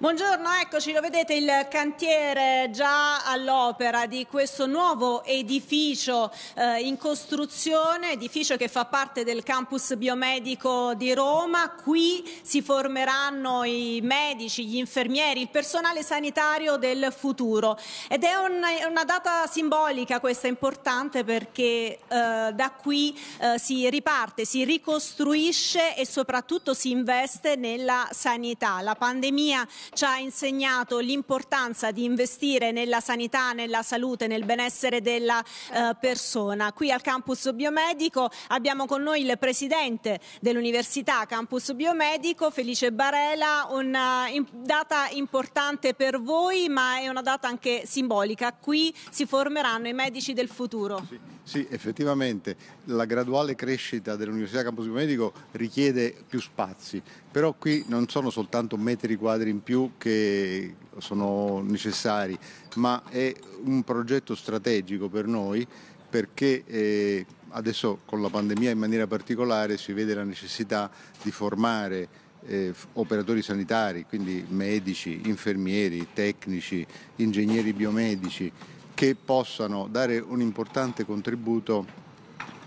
Buongiorno, eccoci, lo vedete il cantiere già all'opera di questo nuovo edificio eh, in costruzione, edificio che fa parte del campus biomedico di Roma. Qui si formeranno i medici, gli infermieri, il personale sanitario del futuro. Ed è un, una data simbolica questa importante perché eh, da qui eh, si riparte, si ricostruisce e soprattutto si investe nella sanità. La pandemia ci ha insegnato l'importanza di investire nella sanità, nella salute, nel benessere della eh, persona. Qui al campus biomedico abbiamo con noi il presidente dell'Università Campus Biomedico, Felice Barela, una eh, data importante per voi ma è una data anche simbolica. Qui si formeranno i medici del futuro. Sì, sì effettivamente la graduale crescita dell'Università Campus Biomedico richiede più spazi, però qui non sono soltanto metri quadri in più più che sono necessari, ma è un progetto strategico per noi perché eh, adesso con la pandemia in maniera particolare si vede la necessità di formare eh, operatori sanitari, quindi medici, infermieri, tecnici, ingegneri biomedici, che possano dare un importante contributo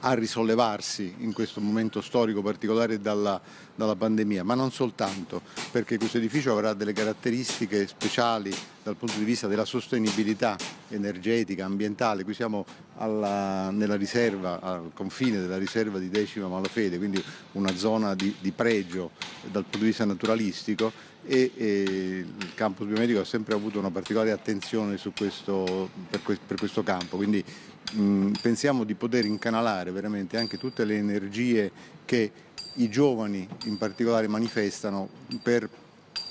a risollevarsi in questo momento storico particolare dalla, dalla pandemia, ma non soltanto, perché questo edificio avrà delle caratteristiche speciali dal punto di vista della sostenibilità energetica, ambientale. Qui siamo alla, nella riserva, al confine della riserva di Decima Malafede, quindi una zona di, di pregio dal punto di vista naturalistico e, e, il campus biomedico ha sempre avuto una particolare attenzione questo, per, que, per, questo campo, quindi Mm, pensiamo di poter incanalare veramente anche tutte le energie che i giovani in particolare manifestano per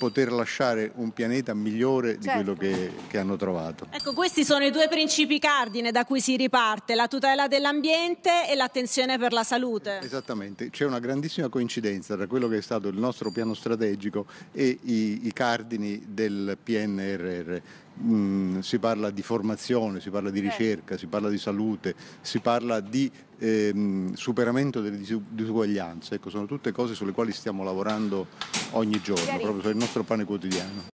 poter lasciare un pianeta migliore certo. di quello certo. che, che, hanno trovato. Ecco, questi sono i due principi cardine da cui si riparte, la tutela dell'ambiente e l'attenzione per la salute. Esattamente, c'è una grandissima coincidenza tra quello che è stato il nostro piano strategico e i, i cardini del PNRR. Mm, si parla di formazione, si parla di certo. ricerca, si parla di salute, si parla di ehm, superamento delle disuguaglianze. Ecco, sono tutte cose sulle quali stiamo lavorando ogni giorno, proprio per il nostro nostro pane quotidiano.